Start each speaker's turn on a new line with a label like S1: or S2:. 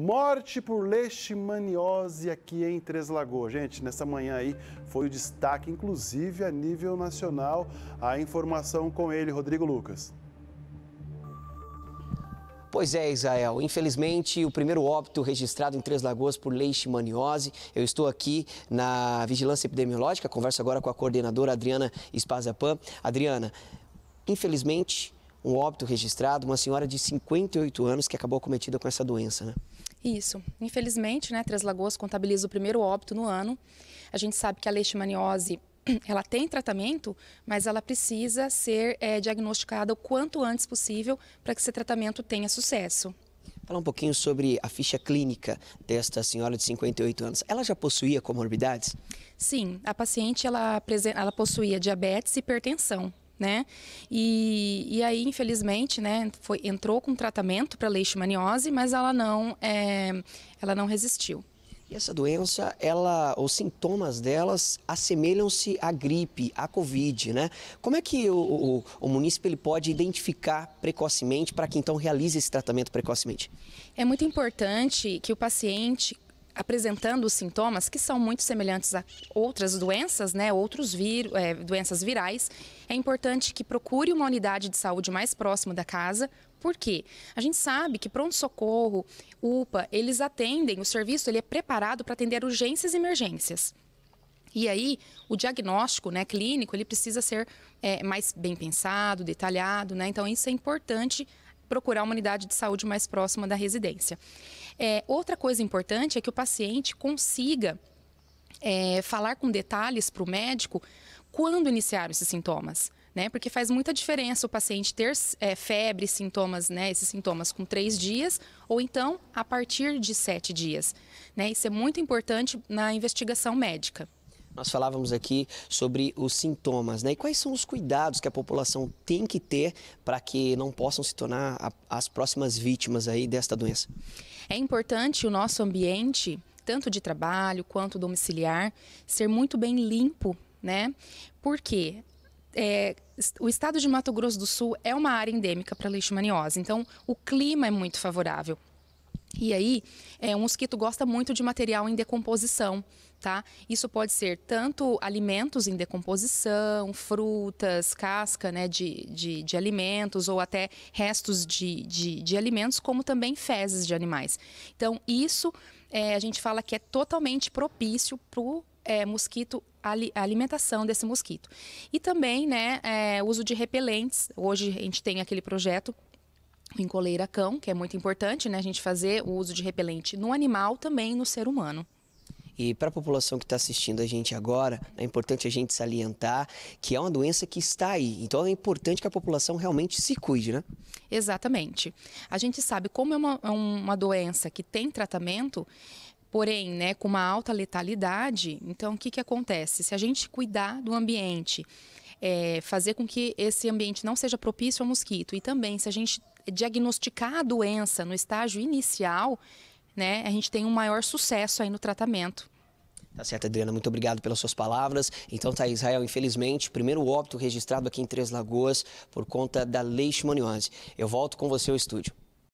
S1: Morte por leishmaniose aqui em Três Lagoas. Gente, nessa manhã aí foi o destaque, inclusive a nível nacional. A informação com ele, Rodrigo Lucas. Pois é, Israel. Infelizmente, o primeiro óbito registrado em Três Lagoas por leishmaniose. Eu estou aqui na Vigilância Epidemiológica. Converso agora com a coordenadora Adriana Espazapan. Adriana, infelizmente, um óbito registrado, uma senhora de 58 anos que acabou cometida com essa doença, né?
S2: Isso. Infelizmente, né, Três Lagoas contabiliza o primeiro óbito no ano. A gente sabe que a leishmaniose ela tem tratamento, mas ela precisa ser é, diagnosticada o quanto antes possível para que esse tratamento tenha sucesso.
S1: Falar um pouquinho sobre a ficha clínica desta senhora de 58 anos. Ela já possuía comorbidades?
S2: Sim, a paciente ela, ela possuía diabetes e hipertensão né? E, e aí, infelizmente, né, foi, entrou com tratamento para leishmaniose, mas ela não, é, ela não resistiu.
S1: E essa doença, ela, os sintomas delas assemelham-se à gripe, à Covid, né? Como é que o, o, o munícipe ele pode identificar precocemente para que então realize esse tratamento precocemente?
S2: É muito importante que o paciente apresentando os sintomas que são muito semelhantes a outras doenças, né, outros vir, é, doenças virais, é importante que procure uma unidade de saúde mais próxima da casa. Por quê? A gente sabe que pronto-socorro, UPA, eles atendem, o serviço ele é preparado para atender urgências e emergências. E aí, o diagnóstico né, clínico, ele precisa ser é, mais bem pensado, detalhado, né? Então, isso é importante procurar uma unidade de saúde mais próxima da residência. É, outra coisa importante é que o paciente consiga é, falar com detalhes para o médico quando iniciaram esses sintomas. Né? Porque faz muita diferença o paciente ter é, febre, sintomas, né? Esses sintomas com três dias ou então a partir de sete dias, né? Isso é muito importante na investigação médica
S1: nós falávamos aqui sobre os sintomas, né? E quais são os cuidados que a população tem que ter para que não possam se tornar a, as próximas vítimas aí desta doença?
S2: É importante o nosso ambiente, tanto de trabalho quanto domiciliar, ser muito bem limpo, né? Porque é, o estado de Mato Grosso do Sul é uma área endêmica para leishmaniose, então o clima é muito favorável. E aí, é, um mosquito gosta muito de material em decomposição, tá? Isso pode ser tanto alimentos em decomposição, frutas, casca né, de, de, de alimentos ou até restos de, de, de, alimentos, como também fezes de animais. Então, isso é, a gente fala que é totalmente propício para o é, mosquito a alimentação desse mosquito. E também, né, é, uso de repelentes. Hoje a gente tem aquele projeto em coleira cão, que é muito importante, né? A gente fazer o uso de repelente no animal também no ser humano.
S1: E para a população que está assistindo a gente agora, é importante a gente salientar que é uma doença que está aí. Então é importante que a população realmente se cuide, né?
S2: Exatamente. A gente sabe como é uma, é uma doença que tem tratamento, porém, né, com uma alta letalidade. Então o que, que acontece? Se a gente cuidar do ambiente, é, fazer com que esse ambiente não seja propício ao mosquito e também se a gente diagnosticar a doença no estágio inicial, né, a gente tem um maior sucesso aí no tratamento.
S1: Tá certo, Adriana, muito obrigado pelas suas palavras. Então, tá, Israel, infelizmente, primeiro óbito registrado aqui em Três Lagoas por conta da leishmaniose. Eu volto com você ao estúdio.